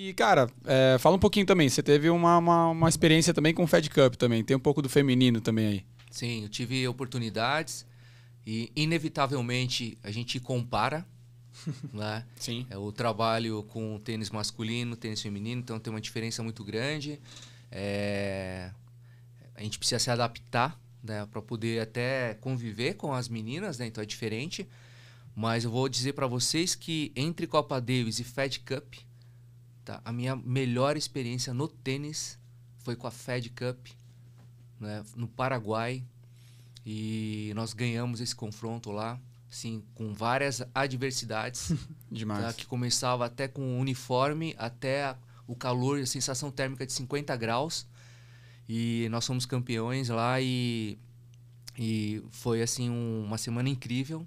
E, cara, é, fala um pouquinho também. Você teve uma, uma, uma, experiência também com o Fed Cup também. Tem um pouco do feminino também aí. Sim, eu tive oportunidades e, inevitavelmente, a gente compara. né? Sim. É, o trabalho com tênis masculino, tênis feminino, então tem uma diferença muito grande. É, a gente precisa se adaptar né, para poder até conviver com as meninas, né, então é diferente. Mas eu vou dizer para vocês que entre Copa Davis e Fed Cup, tá? A minha melhor experiência no tênis foi com a Fed Cup, né, no Paraguai. E nós ganhamos esse confronto lá, assim, com várias adversidades. Demais. Tá? Que começava até com o uniforme, até o calor, a sensação térmica de 50 graus. E nós fomos campeões lá e, e foi, assim, um, uma semana incrível.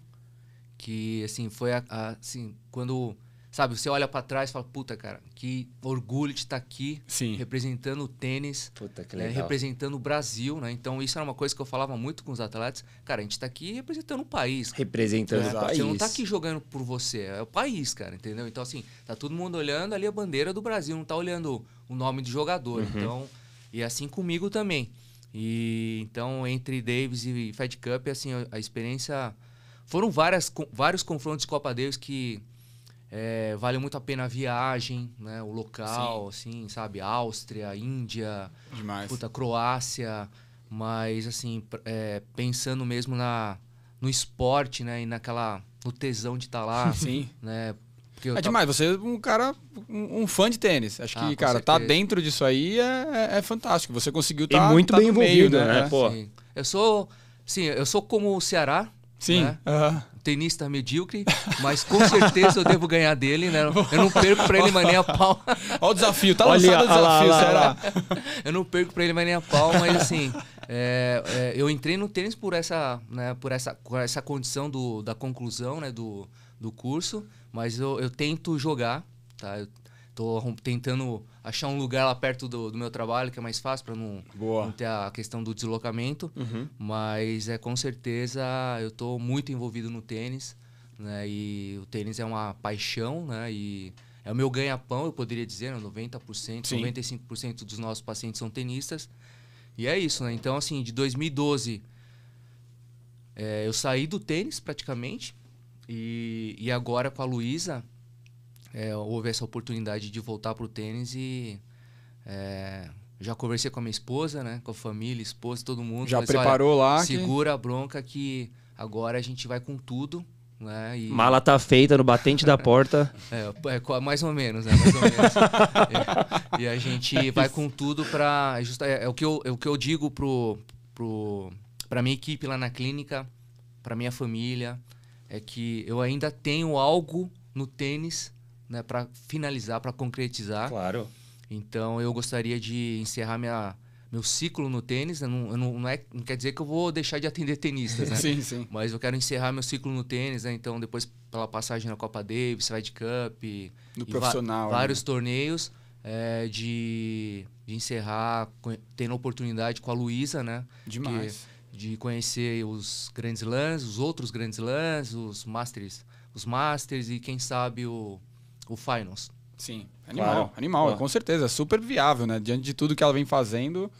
Que, assim, foi, a, a, assim, quando Sabe, você olha para trás e fala, puta, cara, que orgulho de estar tá aqui Sim. representando o tênis, puta, né, representando o Brasil, né? Então, isso era uma coisa que eu falava muito com os atletas. Cara, a gente está aqui representando o país. Representando né? o país. Você não está aqui jogando por você, é o país, cara, entendeu? Então, assim, tá todo mundo olhando ali a bandeira do Brasil, não tá olhando o nome do jogador. Uhum. Então, e é assim comigo também. E então, entre Davis e Fed Cup, assim, a experiência. Foram várias, vários confrontos Copa Davis que é, vale muito a pena a viagem, né? O local, Sim. assim, sabe? Áustria, Índia, Demais. Puta, Croácia. Mas, assim, é, pensando mesmo na, no esporte, né? E naquela... No tesão de estar tá lá. Sim. Né? é tava... demais, você é um cara, um, um fã de tênis. Acho ah, que, cara, tá certeza. tá dentro disso aí é, é, é fantástico. Você conseguiu estar tá, muito tá bem envolvido, meio, né? né? Pô. Sim. Eu sou, sim, eu sou como o Ceará. Sim. Né? Uh -huh tenista medíocre, mas com certeza eu devo ganhar dele, né? Eu não perco pra ele, mas nem a pau. Olha o desafio, tá Olha, lançado o desafio, lá, será? Lá. Eu não perco pra ele, mas nem a pau, mas assim, é, é, eu entrei no tênis por essa, né, por essa, por essa condição do, da conclusão, né, do, do curso, mas eu, eu tento jogar, tá? Eu, Tô tentando achar um lugar lá perto do, do meu trabalho, que é mais fácil para não, não, ter a questão do deslocamento. Uhum. Mas é com certeza eu tô muito envolvido no tênis, né? E o tênis é uma paixão, né? E é o meu ganha-pão, eu poderia dizer, né? 90%, Sim. 95% dos nossos pacientes são tenistas. E é isso, né? Então, assim, de 2012, é, eu saí do tênis praticamente. E, e agora com a Luísa, é, houve essa oportunidade de voltar para o tênis e é, já conversei com a minha esposa, né? Com a família, esposa, todo mundo. Já falei, assim, preparou lá? Segura que... a bronca que agora a gente vai com tudo. Né? E... Mala tá feita no batente da porta. É, é, mais ou menos, né? Ou menos. é, e a gente vai com tudo para é, é, é, o que eu, é o que eu digo pro, pro, minha equipe lá na clínica, para minha família, é que eu ainda tenho algo no tênis né, para finalizar, para concretizar. Claro. Então eu gostaria de encerrar minha, meu ciclo no tênis. Não, não, não, é, não quer dizer que eu vou deixar de atender tenistas, né? sim, sim. Mas eu quero encerrar meu ciclo no tênis, né? Então depois pela passagem na Copa Davis, Ryder Cup, no profissional, né? vários torneios é, de, de encerrar tendo oportunidade com a Luísa, né? Demais. Que, de conhecer os grandes lãs, os outros grandes lãs, os masters, os masters e quem sabe o o Finals. Sim, animal, claro. animal, claro. com certeza, super viável, né? Diante de tudo que ela vem fazendo,